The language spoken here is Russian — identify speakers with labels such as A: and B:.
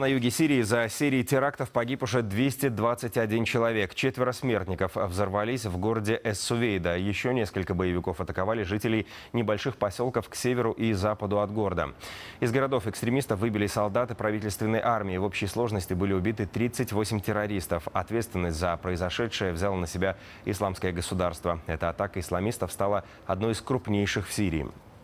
A: На юге Сирии за серией терактов погиб уже 221 человек. Четверо смертников взорвались в городе Эссувейда. Еще несколько боевиков атаковали жителей небольших поселков к северу и западу от города. Из городов экстремистов выбили солдаты правительственной армии. В общей сложности были убиты 38 террористов. Ответственность за произошедшее взяло на себя исламское государство. Эта атака исламистов стала одной из крупнейших в Сирии.